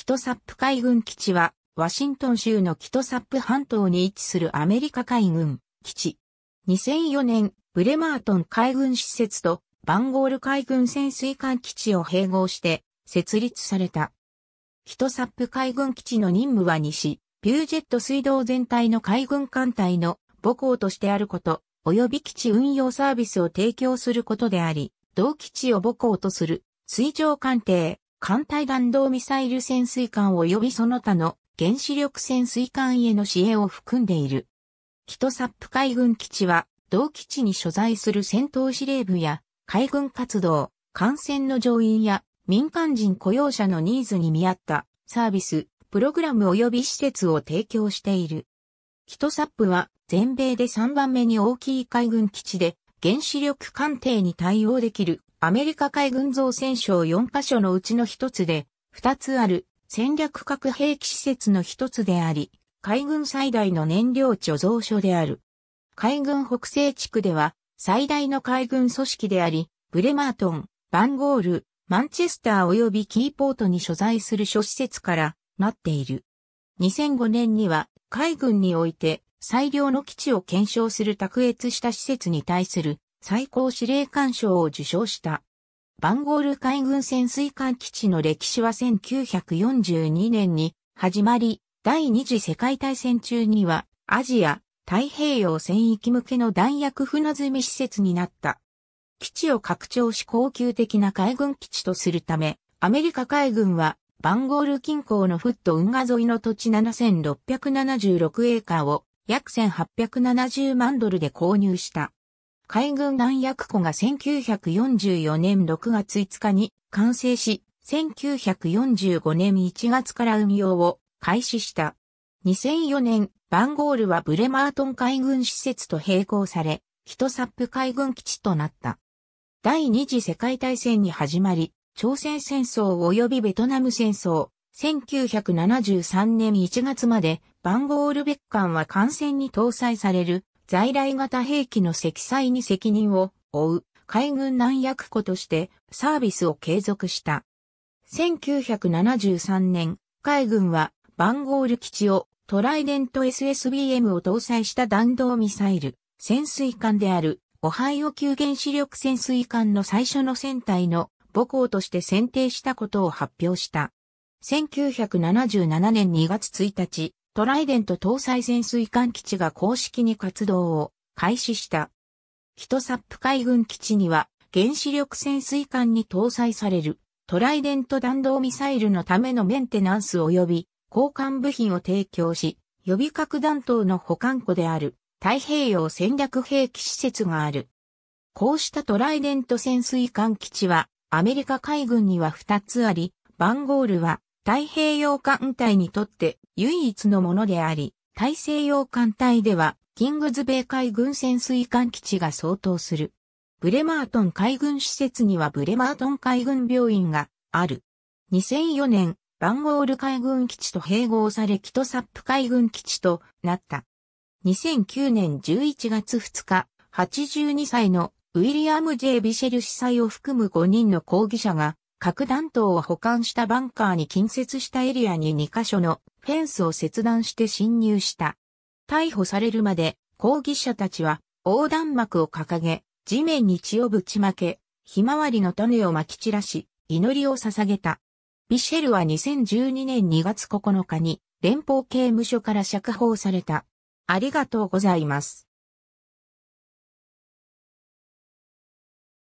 キトサップ海軍基地は、ワシントン州のキトサップ半島に位置するアメリカ海軍基地。2004年、ブレマートン海軍施設とバンゴール海軍潜水艦基地を併合して設立された。キトサップ海軍基地の任務は西、ピュージェット水道全体の海軍艦隊の母港としてあること、及び基地運用サービスを提供することであり、同基地を母港とする水上艦艇、艦隊弾道ミサイル潜水艦及びその他の原子力潜水艦への支援を含んでいる。キトサップ海軍基地は、同基地に所在する戦闘司令部や、海軍活動、艦船の乗員や、民間人雇用者のニーズに見合ったサービス、プログラム及び施設を提供している。キトサップは、全米で3番目に大きい海軍基地で、原子力艦艇に対応できるアメリカ海軍造船省4カ所のうちの一つで、二つある戦略核兵器施設の一つであり、海軍最大の燃料貯蔵所である。海軍北西地区では最大の海軍組織であり、ブレマートン、バンゴール、マンチェスター及びキーポートに所在する諸施設からなっている。2005年には海軍において最良の基地を検証する卓越した施設に対する最高司令官賞を受賞した。バンゴール海軍潜水艦基地の歴史は1942年に始まり、第二次世界大戦中にはアジア太平洋戦域向けの弾薬船積み施設になった。基地を拡張し高級的な海軍基地とするため、アメリカ海軍はバンゴール近郊のフット運河沿いの土地7676エーカーを約1870万ドルで購入した。海軍弾薬庫が1944年6月5日に完成し、1945年1月から運用を開始した。2004年、バンゴールはブレマートン海軍施設と並行され、キトサップ海軍基地となった。第二次世界大戦に始まり、朝鮮戦争及びベトナム戦争、1973年1月まで、バンゴールベッカンは艦船に搭載される在来型兵器の積載に責任を負う海軍難役庫としてサービスを継続した。1973年、海軍はバンゴール基地をトライデント SSBM を搭載した弾道ミサイル、潜水艦であるオハイオ級原子力潜水艦の最初の船体の母港として選定したことを発表した。1977年2月1日、トライデント搭載潜水艦基地が公式に活動を開始した。キトサップ海軍基地には原子力潜水艦に搭載されるトライデント弾道ミサイルのためのメンテナンス及び交換部品を提供し、予備核弾頭の保管庫である太平洋戦略兵器施設がある。こうしたトライデント潜水艦基地はアメリカ海軍には2つあり、バンゴールは太平洋艦隊にとって唯一のものであり、大西洋艦隊では、キングズベイ海軍潜水艦基地が相当する。ブレマートン海軍施設にはブレマートン海軍病院がある。2004年、バンゴール海軍基地と併合されキトサップ海軍基地となった。2009年11月2日、82歳のウィリアム・ジェイビシェル司祭を含む5人の抗議者が核弾頭を保管したバンカーに近接したエリアに2カ所のフェンスを切断して侵入した。逮捕されるまで抗議者たちは横断幕を掲げ、地面に血をぶちまけ、ひまわりの種をまき散らし、祈りを捧げた。ビシェルは2012年2月9日に連邦刑務所から釈放された。ありがとうございます。